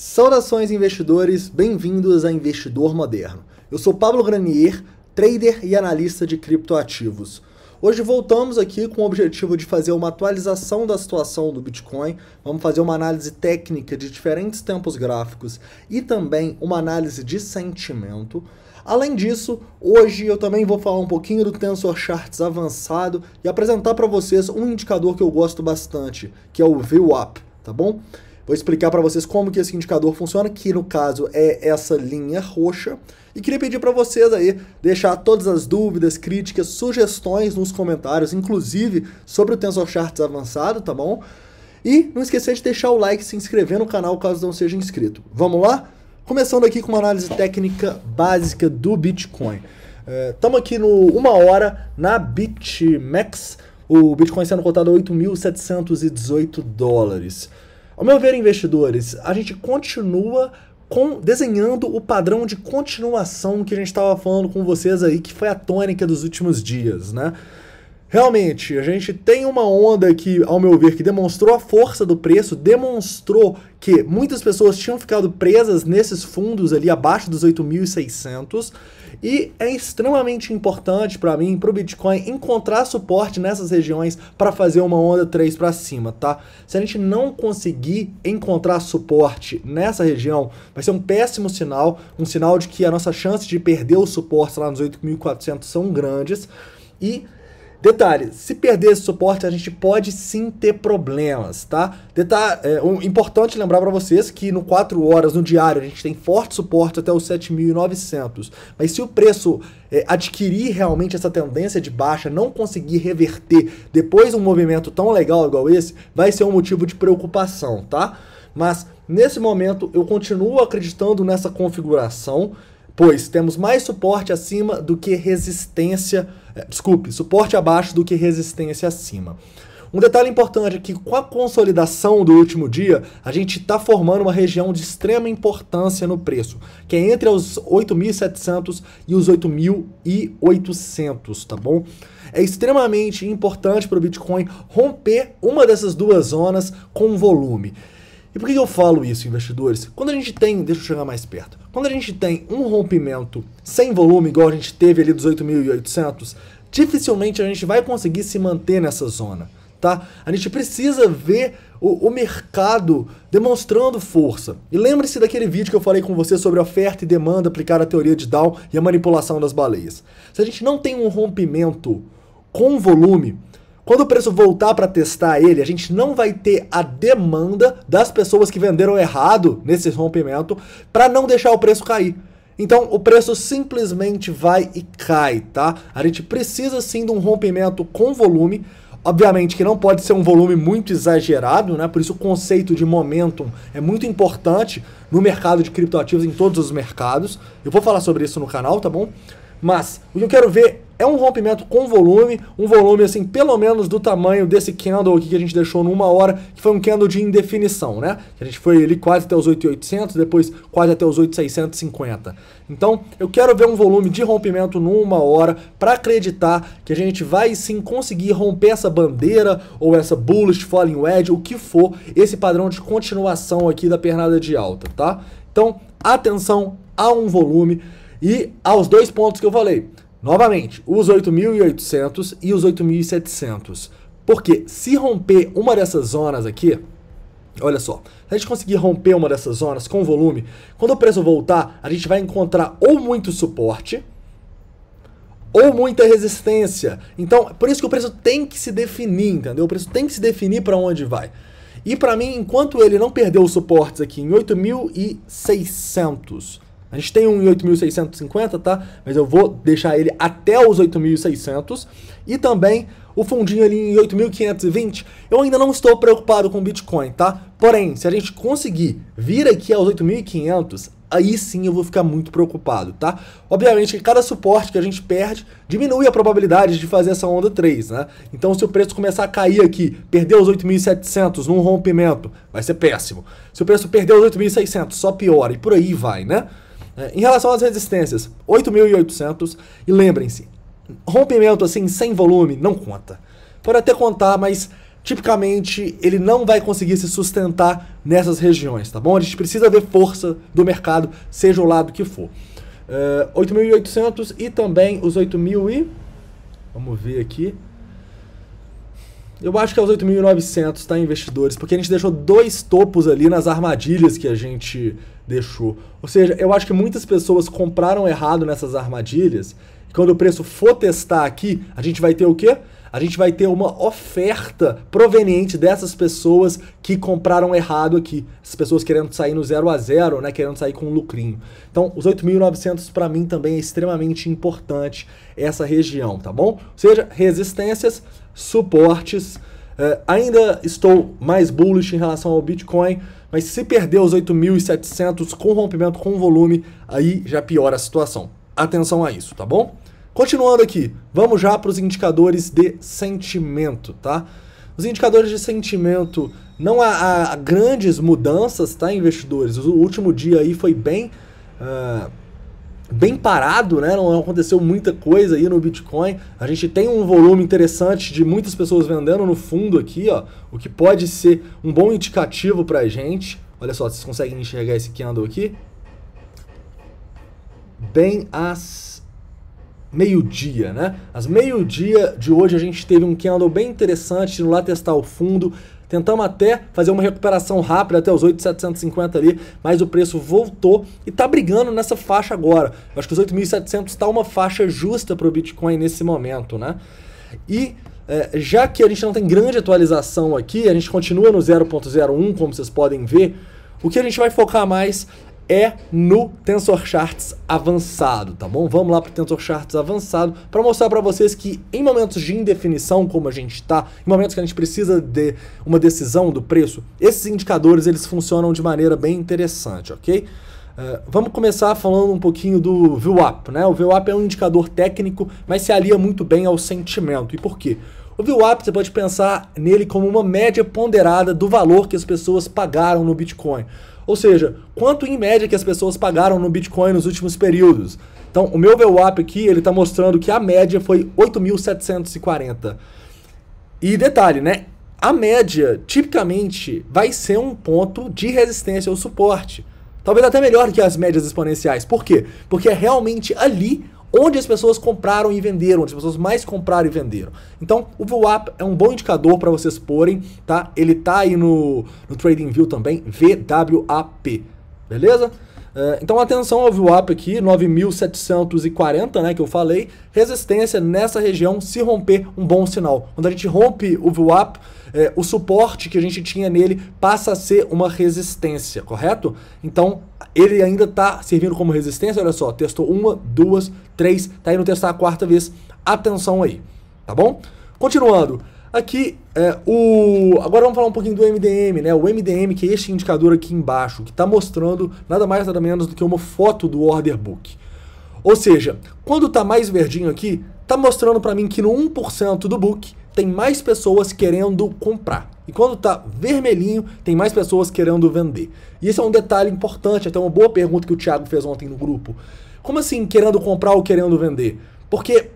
Saudações investidores, bem-vindos a Investidor Moderno. Eu sou Pablo Granier, trader e analista de criptoativos. Hoje voltamos aqui com o objetivo de fazer uma atualização da situação do Bitcoin. Vamos fazer uma análise técnica de diferentes tempos gráficos e também uma análise de sentimento. Além disso, hoje eu também vou falar um pouquinho do Tensor Charts avançado e apresentar para vocês um indicador que eu gosto bastante, que é o VWAP, tá bom? Vou explicar para vocês como que esse indicador funciona, que no caso é essa linha roxa. E queria pedir para vocês aí deixar todas as dúvidas, críticas, sugestões nos comentários, inclusive sobre o Tensor Charts avançado, tá bom? E não esquecer de deixar o like e se inscrever no canal caso não seja inscrito. Vamos lá? Começando aqui com uma análise técnica básica do Bitcoin. Estamos é, aqui no uma hora na BitMEX, o Bitcoin sendo cotado a 8.718 dólares. Ao meu ver, investidores, a gente continua com, desenhando o padrão de continuação que a gente estava falando com vocês aí, que foi a tônica dos últimos dias, né? Realmente, a gente tem uma onda que, ao meu ver, que demonstrou a força do preço, demonstrou que muitas pessoas tinham ficado presas nesses fundos ali abaixo dos 8.600 e é extremamente importante para mim, para o Bitcoin, encontrar suporte nessas regiões para fazer uma onda 3 para cima, tá? Se a gente não conseguir encontrar suporte nessa região, vai ser um péssimo sinal, um sinal de que a nossa chance de perder o suporte lá nos 8.400 são grandes. E Detalhe, se perder esse suporte, a gente pode sim ter problemas, tá? Detalhe, é um, importante lembrar para vocês que no 4 horas, no diário, a gente tem forte suporte até os 7.900. Mas se o preço é, adquirir realmente essa tendência de baixa, não conseguir reverter depois um movimento tão legal igual esse, vai ser um motivo de preocupação, tá? Mas nesse momento eu continuo acreditando nessa configuração pois temos mais suporte acima do que resistência. É, desculpe, suporte abaixo do que resistência acima. Um detalhe importante é que com a consolidação do último dia, a gente está formando uma região de extrema importância no preço, que é entre os 8.700 e os 8.800, tá bom? É extremamente importante para o Bitcoin romper uma dessas duas zonas com volume. E por que eu falo isso, investidores? Quando a gente tem, deixa eu chegar mais perto, quando a gente tem um rompimento sem volume, igual a gente teve ali dos 8.800, dificilmente a gente vai conseguir se manter nessa zona. Tá? A gente precisa ver o, o mercado demonstrando força. E lembre-se daquele vídeo que eu falei com você sobre oferta e demanda aplicar a teoria de Dow e a manipulação das baleias. Se a gente não tem um rompimento com volume, quando o preço voltar para testar ele, a gente não vai ter a demanda das pessoas que venderam errado nesse rompimento para não deixar o preço cair. Então o preço simplesmente vai e cai, tá? A gente precisa sim de um rompimento com volume. Obviamente que não pode ser um volume muito exagerado, né? Por isso o conceito de momentum é muito importante no mercado de criptoativos, em todos os mercados. Eu vou falar sobre isso no canal, tá bom? Mas o que eu quero ver é um rompimento com volume, um volume assim, pelo menos do tamanho desse candle aqui que a gente deixou numa hora, que foi um candle de indefinição, né? A gente foi ali quase até os 8,800, depois quase até os 8,650. Então, eu quero ver um volume de rompimento numa hora para acreditar que a gente vai sim conseguir romper essa bandeira ou essa bullish falling wedge, o que for, esse padrão de continuação aqui da pernada de alta, tá? Então, atenção a um volume e aos dois pontos que eu falei. Novamente, os 8.800 e os 8.700. Porque se romper uma dessas zonas aqui, olha só, se a gente conseguir romper uma dessas zonas com volume, quando o preço voltar, a gente vai encontrar ou muito suporte ou muita resistência. Então, por isso que o preço tem que se definir, entendeu? O preço tem que se definir para onde vai. E para mim, enquanto ele não perdeu os suportes aqui em 8.600 a gente tem um em 8.650, tá? Mas eu vou deixar ele até os 8.600. E também o fundinho ali em 8.520. Eu ainda não estou preocupado com Bitcoin, tá? Porém, se a gente conseguir vir aqui aos 8.500, aí sim eu vou ficar muito preocupado, tá? Obviamente que cada suporte que a gente perde diminui a probabilidade de fazer essa onda 3, né? Então se o preço começar a cair aqui, perder os 8.700 num rompimento, vai ser péssimo. Se o preço perder os 8.600, só piora e por aí vai, né? É, em relação às resistências, 8.800. E lembrem-se, rompimento assim, sem volume, não conta. Pode até contar, mas tipicamente ele não vai conseguir se sustentar nessas regiões, tá bom? A gente precisa ver força do mercado, seja o lado que for. Uh, é, 8.800 e também os 8.000 e... Vamos ver aqui. Eu acho que é os 8.900, tá, investidores? Porque a gente deixou dois topos ali nas armadilhas que a gente deixou. Ou seja, eu acho que muitas pessoas compraram errado nessas armadilhas. E quando o preço for testar aqui, a gente vai ter o quê? A gente vai ter uma oferta proveniente dessas pessoas que compraram errado aqui. As pessoas querendo sair no 0 a 0, né, querendo sair com um lucrinho. Então, os 8.900 para mim também é extremamente importante essa região, tá bom? Ou seja, resistências suportes. É, ainda estou mais bullish em relação ao Bitcoin, mas se perder os 8.700 com rompimento com volume, aí já piora a situação. Atenção a isso, tá bom? Continuando aqui, vamos já para os indicadores de sentimento, tá? Os indicadores de sentimento não há, há grandes mudanças, tá, investidores? O último dia aí foi bem uh, bem parado, né? Não aconteceu muita coisa aí no Bitcoin. A gente tem um volume interessante de muitas pessoas vendendo no fundo aqui, ó, o que pode ser um bom indicativo para a gente. Olha só, vocês conseguem enxergar esse candle aqui? Bem às meio-dia, né? Às meio-dia de hoje a gente teve um candle bem interessante, no lá testar o fundo, Tentamos até fazer uma recuperação rápida até os 8,750 ali, mas o preço voltou e está brigando nessa faixa agora. Eu acho que os 8.700 está uma faixa justa para o Bitcoin nesse momento, né? E é, já que a gente não tem grande atualização aqui, a gente continua no 0.01, como vocês podem ver, o que a gente vai focar mais é no Tensor Charts avançado, tá bom? Vamos lá para o Tensor Charts avançado para mostrar para vocês que em momentos de indefinição, como a gente está, em momentos que a gente precisa de uma decisão do preço, esses indicadores eles funcionam de maneira bem interessante, ok? Uh, vamos começar falando um pouquinho do VWAP, né? O VWAP é um indicador técnico, mas se alia muito bem ao sentimento. E por quê? O VWAP você pode pensar nele como uma média ponderada do valor que as pessoas pagaram no Bitcoin. Ou seja, quanto em média que as pessoas pagaram no Bitcoin nos últimos períodos. Então, o meu VWAP aqui, ele está mostrando que a média foi 8.740. E detalhe, né? A média, tipicamente, vai ser um ponto de resistência ou suporte. Talvez até melhor que as médias exponenciais. Por quê? Porque é realmente ali onde as pessoas compraram e venderam, onde as pessoas mais compraram e venderam. Então, o VWAP é um bom indicador para vocês porem, tá? Ele tá aí no, no TradingView também, VWAP, beleza? É, então atenção ao VWAP aqui, 9.740, né, que eu falei, resistência nessa região se romper um bom sinal. Quando a gente rompe o VWAP, eh, é, o suporte que a gente tinha nele passa a ser uma resistência, correto? Então ele ainda está servindo como resistência, olha só, testou uma, duas, três, tá indo testar a quarta vez, atenção aí, tá bom? Continuando, Aqui, é, o... agora vamos falar um pouquinho do MDM, né? O MDM, que é este indicador aqui embaixo, que está mostrando nada mais nada menos do que uma foto do order book. Ou seja, quando está mais verdinho aqui, está mostrando para mim que no 1% do book tem mais pessoas querendo comprar. E quando está vermelhinho, tem mais pessoas querendo vender. E esse é um detalhe importante, até uma boa pergunta que o Thiago fez ontem no grupo. Como assim querendo comprar ou querendo vender? Porque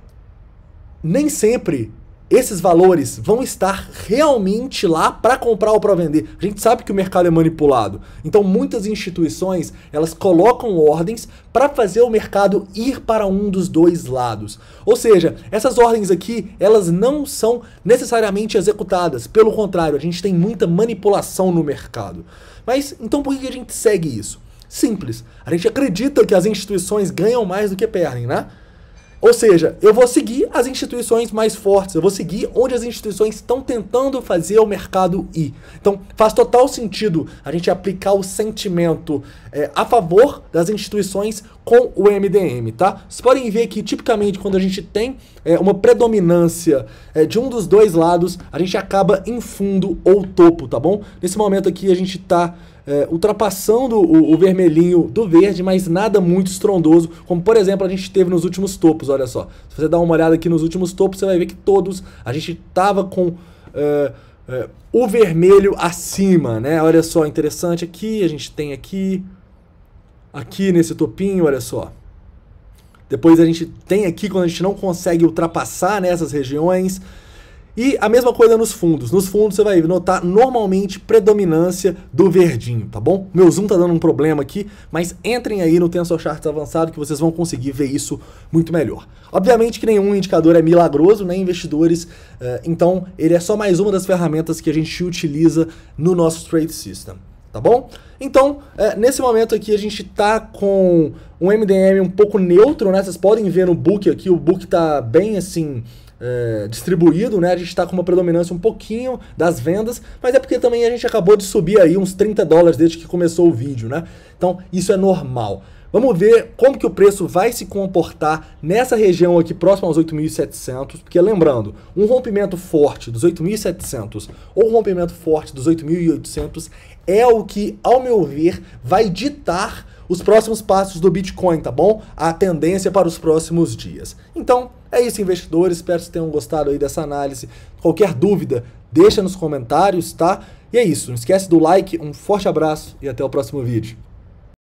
nem sempre esses valores vão estar realmente lá para comprar ou para vender. A gente sabe que o mercado é manipulado. Então muitas instituições, elas colocam ordens para fazer o mercado ir para um dos dois lados. Ou seja, essas ordens aqui, elas não são necessariamente executadas. Pelo contrário, a gente tem muita manipulação no mercado. Mas então por que a gente segue isso? Simples. A gente acredita que as instituições ganham mais do que perdem, né? Ou seja, eu vou seguir as instituições mais fortes, eu vou seguir onde as instituições estão tentando fazer o mercado ir. Então, faz total sentido a gente aplicar o sentimento é, a favor das instituições com o MDM, tá? Vocês podem ver que, tipicamente, quando a gente tem é, uma predominância é, de um dos dois lados, a gente acaba em fundo ou topo, tá bom? Nesse momento aqui, a gente tá é, ultrapassando o, o, vermelhinho do verde, mas nada muito estrondoso, como por exemplo a gente teve nos últimos topos, olha só. Se você dar uma olhada aqui nos últimos topos, você vai ver que todos a gente tava com é, é, o vermelho acima, né? Olha só, interessante aqui, a gente tem aqui, aqui nesse topinho, olha só. Depois a gente tem aqui quando a gente não consegue ultrapassar nessas né, regiões, e a mesma coisa nos fundos. Nos fundos você vai notar normalmente predominância do verdinho, tá bom? Meu zoom tá dando um problema aqui, mas entrem aí no Tensor Charts avançado que vocês vão conseguir ver isso muito melhor. Obviamente que nenhum indicador é milagroso, né, investidores? Eh, então ele é só mais uma das ferramentas que a gente utiliza no nosso trade system tá bom? Então, é, nesse momento aqui a gente tá com um MDM um pouco neutro, né? Vocês podem ver no book aqui, o book tá bem assim, é, distribuído, né? A gente está com uma predominância um pouquinho das vendas, mas é porque também a gente acabou de subir aí uns 30 dólares desde que começou o vídeo, né? Então isso é normal. Vamos ver como que o preço vai se comportar nessa região aqui próxima aos 8.700, porque lembrando, um rompimento forte dos 8.700 ou um rompimento forte dos 8.800 é o que, ao meu ver, vai ditar os próximos passos do Bitcoin, tá bom? A tendência para os próximos dias. Então, é isso, investidores. Espero que tenham gostado aí dessa análise. Qualquer dúvida, deixa nos comentários, tá? E é isso. Não esquece do like, um forte abraço e até o próximo vídeo.